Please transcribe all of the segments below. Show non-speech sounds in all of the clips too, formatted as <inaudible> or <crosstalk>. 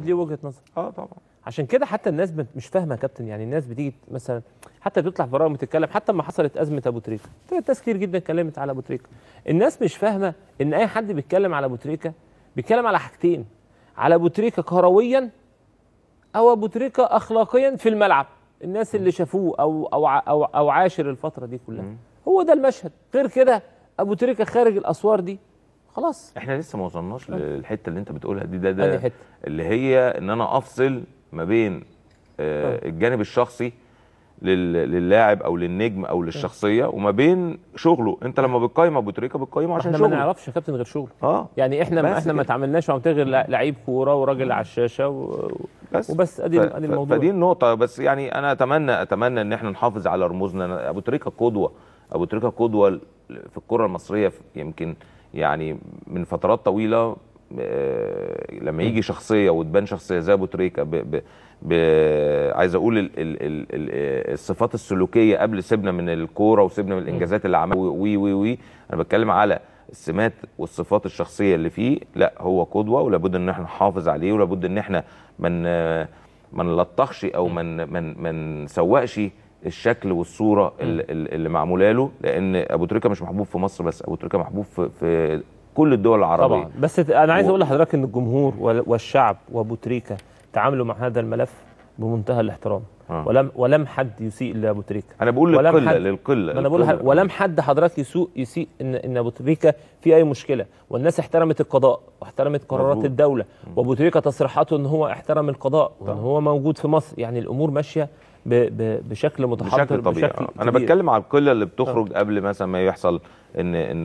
ليه وجهه نظر اه طبعا عشان كده حتى الناس مش فاهمه يا كابتن يعني الناس بتيجي مثلا حتى بتطلع برامج تتكلم حتى لما حصلت ازمه ابو تريكه ناس كتير جدا اتكلمت على ابو تريكه الناس مش فاهمه ان اي حد بيتكلم على ابو تريكه بيتكلم على حاجتين على ابو تريكه كرويا او ابو تريكه اخلاقيا في الملعب الناس اللي شافوه او او او, أو عاشر الفتره دي كلها هو ده المشهد غير كده ابو تريكه خارج الاسوار دي خلاص احنا لسه ما وصلناش آه. للحته اللي انت بتقولها دي ده ده اللي هي ان انا افصل ما بين آه, آه. الجانب الشخصي للاعب او للنجم او آه. للشخصيه وما بين شغله انت لما بتقيم ابو تريكه بتقيمه عشان احنا شغله احنا ما نعرفش يا كابتن غير شغله اه يعني احنا احنا ما تعاملناش مع غير لعيب كوره وراجل على الشاشه و... بس وبس ادي ف... ادي الموضوع فدي النقطه بس يعني انا اتمنى اتمنى ان احنا نحافظ على رموزنا ابو تريكه قدوه ابو تريكه قدوه في الكره المصريه يمكن يعني من فترات طويله آه، لما يجي شخصيه وتبان شخصيه زي ابو تريكه ب ب ب عايز اقول ال ال ال ال آه، الصفات السلوكيه قبل سيبنا من الكوره وسيبنا من الانجازات اللي عملها وي وي وي انا بتكلم على السمات والصفات الشخصيه اللي فيه لا هو قدوه ولابد ان احنا نحافظ عليه ولابد ان احنا من ما نلطخش او من من ما نسوقش الشكل والصوره اللي معموله له لان ابو تريكه مش محبوب في مصر بس ابو تريكه محبوب في, في كل الدول العربيه طبعا بس انا عايز اقول لحضرتك ان الجمهور والشعب وابو تريكه تعاملوا مع هذا الملف بمنتهى الاحترام آه. ولم ولم حد يسيء لابو تريكه انا بقول للقله حد للقله انا بقول ولم حد حضرتك يسوء يسيء ان ان ابو تريكه في اي مشكله والناس احترمت القضاء واحترمت قرارات الدوله وابو تريكه تصريحاته ان هو احترم القضاء وان هو موجود في مصر يعني الامور ماشيه بشكل متحضر بشكل طبيعي بشكل آه، انا بتكلم على القله اللي بتخرج أوه. قبل مثلا ما يحصل ان ان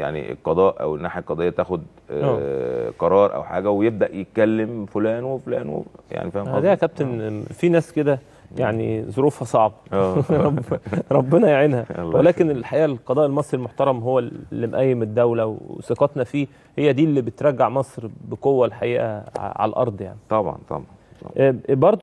يعني القضاء او الناحيه القضائيه تاخد آه، آه. قرار او حاجه ويبدا يتكلم فلان وفلان و يعني فاهم قصدي؟ يا كابتن في ناس كده يعني ظروفها صعبه <laughs> ربنا يعينها <laughs> ولكن الحقيقه القضاء المصري المحترم هو اللي مقيم الدوله وثقتنا فيه هي دي اللي بترجع مصر بقوه الحقيقه على الارض يعني طبعا طبعا, طبعاً. برضه